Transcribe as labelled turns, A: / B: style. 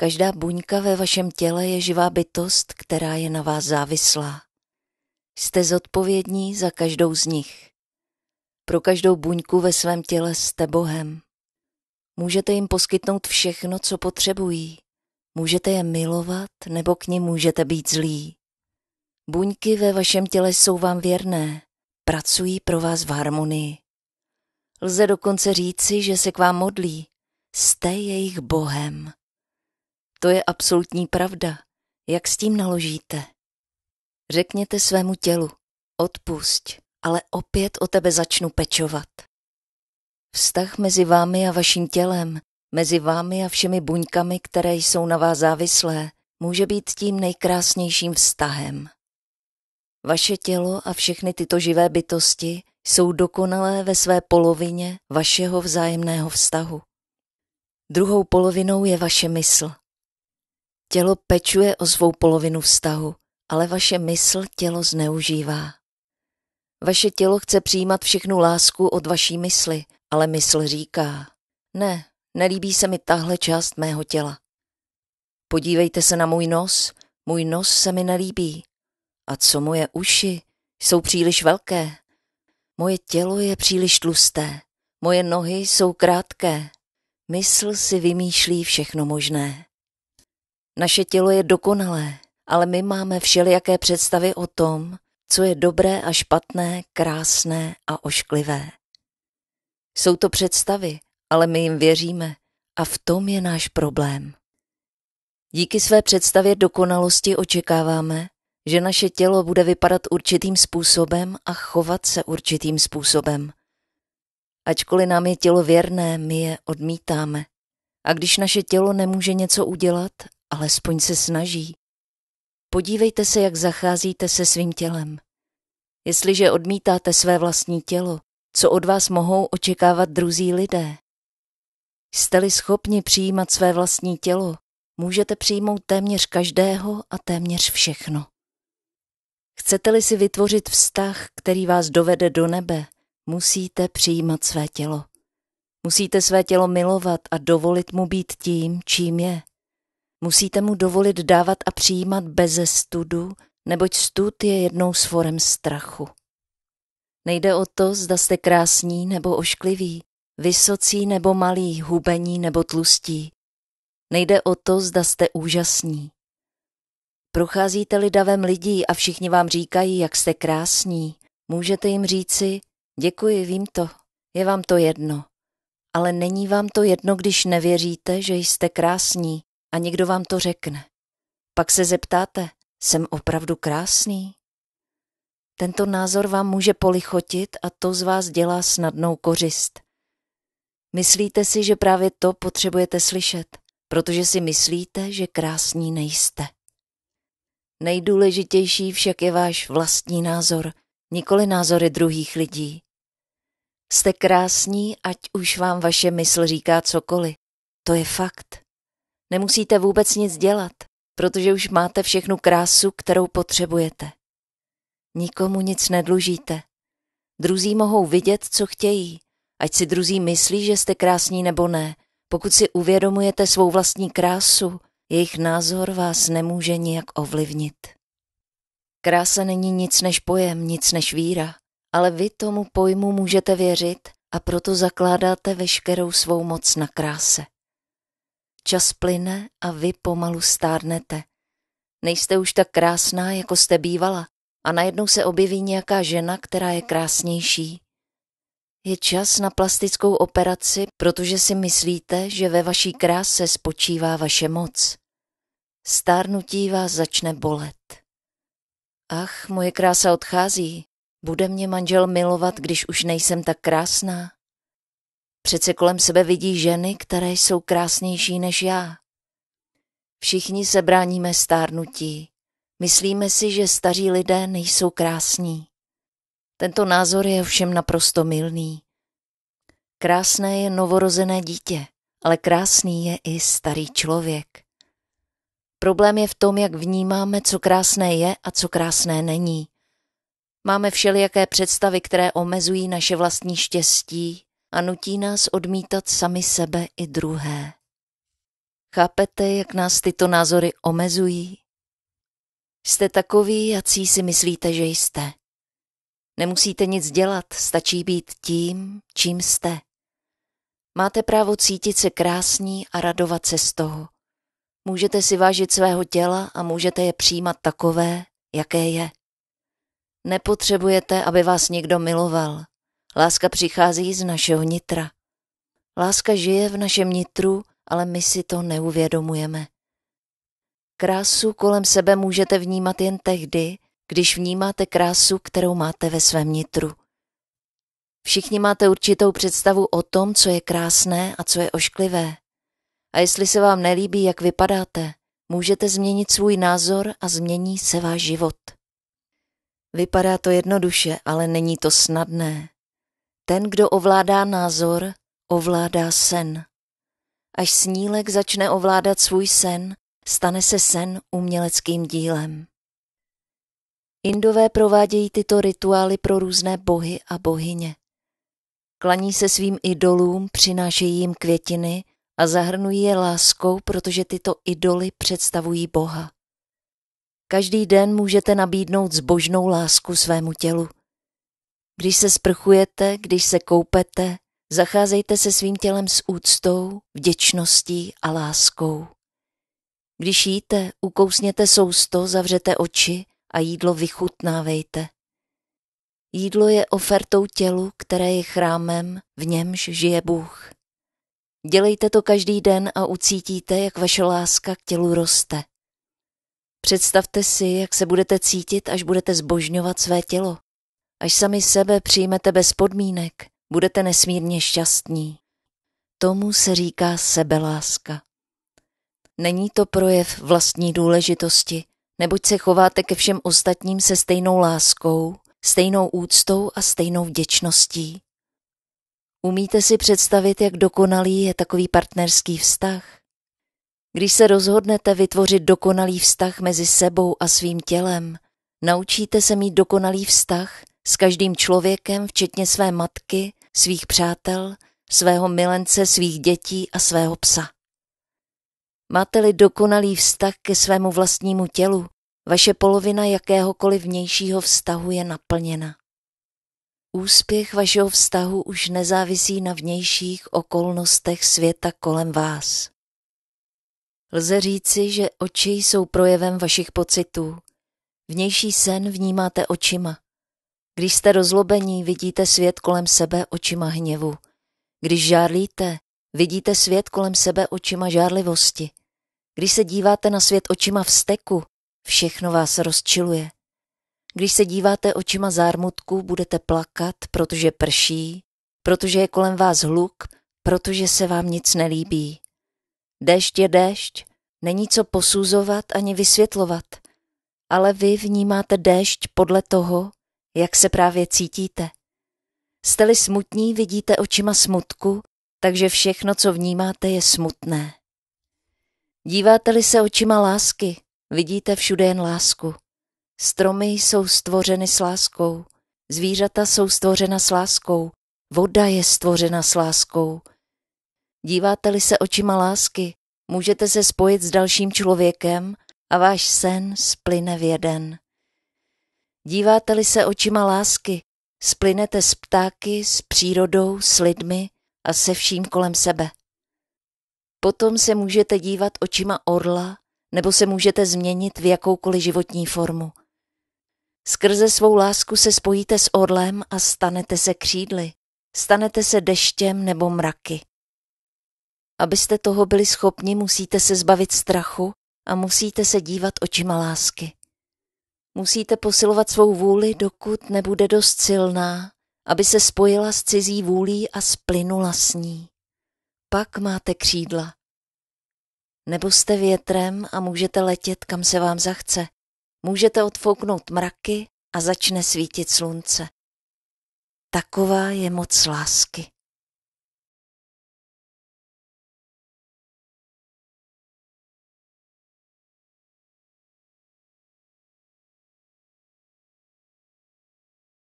A: Každá buňka ve vašem těle je živá bytost, která je na vás závislá. Jste zodpovědní za každou z nich. Pro každou buňku ve svém těle jste Bohem. Můžete jim poskytnout všechno, co potřebují. Můžete je milovat nebo k nim můžete být zlí. Buňky ve vašem těle jsou vám věrné, pracují pro vás v harmonii. Lze dokonce říci, že se k vám modlí. Jste jejich Bohem. To je absolutní pravda. Jak s tím naložíte? Řekněte svému tělu, odpusť, ale opět o tebe začnu pečovat. Vztah mezi vámi a vaším tělem, mezi vámi a všemi buňkami, které jsou na vás závislé, může být tím nejkrásnějším vztahem. Vaše tělo a všechny tyto živé bytosti jsou dokonalé ve své polovině vašeho vzájemného vztahu. Druhou polovinou je vaše mysl, Tělo pečuje o svou polovinu vztahu, ale vaše mysl tělo zneužívá. Vaše tělo chce přijímat všechnu lásku od vaší mysli, ale mysl říká, ne, nelíbí se mi tahle část mého těla. Podívejte se na můj nos, můj nos se mi nelíbí. A co moje uši? Jsou příliš velké. Moje tělo je příliš tlusté. Moje nohy jsou krátké. Mysl si vymýšlí všechno možné. Naše tělo je dokonalé, ale my máme všelijaké představy o tom, co je dobré a špatné, krásné a ošklivé. Jsou to představy, ale my jim věříme a v tom je náš problém. Díky své představě dokonalosti očekáváme, že naše tělo bude vypadat určitým způsobem a chovat se určitým způsobem. Ačkoliv nám je tělo věrné, my je odmítáme. A když naše tělo nemůže něco udělat Alespoň se snaží. Podívejte se, jak zacházíte se svým tělem. Jestliže odmítáte své vlastní tělo, co od vás mohou očekávat druzí lidé? Jste-li schopni přijímat své vlastní tělo, můžete přijmout téměř každého a téměř všechno. Chcete-li si vytvořit vztah, který vás dovede do nebe, musíte přijímat své tělo. Musíte své tělo milovat a dovolit mu být tím, čím je. Musíte mu dovolit dávat a přijímat beze studu, neboť stud je jednou z forem strachu. Nejde o to, zda jste krásní nebo oškliví, vysocí nebo malí, hubení nebo tlustí. Nejde o to, zda jste úžasní. Procházíte lidavem lidí a všichni vám říkají, jak jste krásní. Můžete jim říci, děkuji, vím to, je vám to jedno. Ale není vám to jedno, když nevěříte, že jste krásní a někdo vám to řekne. Pak se zeptáte, jsem opravdu krásný? Tento názor vám může polichotit a to z vás dělá snadnou kořist. Myslíte si, že právě to potřebujete slyšet, protože si myslíte, že krásní nejste. Nejdůležitější však je váš vlastní názor, nikoli názory druhých lidí. Jste krásní, ať už vám vaše mysl říká cokoliv. To je fakt. Nemusíte vůbec nic dělat, protože už máte všechnu krásu, kterou potřebujete. Nikomu nic nedlužíte. Druzí mohou vidět, co chtějí, ať si druzí myslí, že jste krásní nebo ne. Pokud si uvědomujete svou vlastní krásu, jejich názor vás nemůže nijak ovlivnit. Krása není nic než pojem, nic než víra, ale vy tomu pojmu můžete věřit a proto zakládáte veškerou svou moc na kráse. Čas plyne a vy pomalu stárnete. Nejste už tak krásná, jako jste bývala a najednou se objeví nějaká žena, která je krásnější. Je čas na plastickou operaci, protože si myslíte, že ve vaší kráse spočívá vaše moc. Stárnutí vás začne bolet. Ach, moje krása odchází. Bude mě manžel milovat, když už nejsem tak krásná? Přece kolem sebe vidí ženy, které jsou krásnější než já. Všichni se bráníme stárnutí. Myslíme si, že staří lidé nejsou krásní. Tento názor je ovšem naprosto milný. Krásné je novorozené dítě, ale krásný je i starý člověk. Problém je v tom, jak vnímáme, co krásné je a co krásné není. Máme všelijaké představy, které omezují naše vlastní štěstí, a nutí nás odmítat sami sebe i druhé. Chápete, jak nás tyto názory omezují? Jste takoví, jací si myslíte, že jste. Nemusíte nic dělat, stačí být tím, čím jste. Máte právo cítit se krásní a radovat se z toho. Můžete si vážit svého těla a můžete je přijímat takové, jaké je. Nepotřebujete, aby vás někdo miloval. Láska přichází z našeho nitra. Láska žije v našem nitru, ale my si to neuvědomujeme. Krásu kolem sebe můžete vnímat jen tehdy, když vnímáte krásu, kterou máte ve svém nitru. Všichni máte určitou představu o tom, co je krásné a co je ošklivé. A jestli se vám nelíbí, jak vypadáte, můžete změnit svůj názor a změní se váš život. Vypadá to jednoduše, ale není to snadné. Ten, kdo ovládá názor, ovládá sen. Až snílek začne ovládat svůj sen, stane se sen uměleckým dílem. Indové provádějí tyto rituály pro různé bohy a bohyně. Klaní se svým idolům, přinášejí jim květiny a zahrnují je láskou, protože tyto idoly představují Boha. Každý den můžete nabídnout zbožnou lásku svému tělu. Když se sprchujete, když se koupete, zacházejte se svým tělem s úctou, vděčností a láskou. Když jíte, ukousněte sousto, zavřete oči a jídlo vychutnávejte. Jídlo je ofertou tělu, které je chrámem, v němž žije Bůh. Dělejte to každý den a ucítíte, jak vaše láska k tělu roste. Představte si, jak se budete cítit, až budete zbožňovat své tělo. Až sami sebe přijmete bez podmínek, budete nesmírně šťastní. Tomu se říká sebeláska. Není to projev vlastní důležitosti, neboť se chováte ke všem ostatním se stejnou láskou, stejnou úctou a stejnou vděčností. Umíte si představit, jak dokonalý je takový partnerský vztah? Když se rozhodnete vytvořit dokonalý vztah mezi sebou a svým tělem, naučíte se mít dokonalý vztah s každým člověkem, včetně své matky, svých přátel, svého milence, svých dětí a svého psa. Máte-li dokonalý vztah ke svému vlastnímu tělu, vaše polovina jakéhokoliv vnějšího vztahu je naplněna. Úspěch vašeho vztahu už nezávisí na vnějších okolnostech světa kolem vás. Lze říci, že oči jsou projevem vašich pocitů. Vnější sen vnímáte očima. Když jste rozlobení, vidíte svět kolem sebe očima hněvu. Když žárlíte, vidíte svět kolem sebe očima žárlivosti. Když se díváte na svět očima vzteku, všechno vás rozčiluje. Když se díváte očima zármutku, budete plakat, protože prší, protože je kolem vás hluk, protože se vám nic nelíbí. Dešť je dešť, není co posuzovat ani vysvětlovat, ale vy vnímáte déšť podle toho, jak se právě cítíte. Jste-li smutní, vidíte očima smutku, takže všechno, co vnímáte, je smutné. Díváte-li se očima lásky, vidíte všude jen lásku. Stromy jsou stvořeny s láskou, zvířata jsou stvořena s láskou, voda je stvořena s láskou. Díváte-li se očima lásky, můžete se spojit s dalším člověkem a váš sen splyne v jeden. Díváte-li se očima lásky, splynete s ptáky, s přírodou, s lidmi a se vším kolem sebe. Potom se můžete dívat očima orla, nebo se můžete změnit v jakoukoliv životní formu. Skrze svou lásku se spojíte s orlem a stanete se křídly, stanete se deštěm nebo mraky. Abyste toho byli schopni, musíte se zbavit strachu a musíte se dívat očima lásky. Musíte posilovat svou vůli, dokud nebude dost silná, aby se spojila s cizí vůlí a splynula s ní. Pak máte křídla. Nebo jste větrem a můžete letět, kam se vám zachce. Můžete odfouknout mraky a začne svítit slunce. Taková je moc lásky.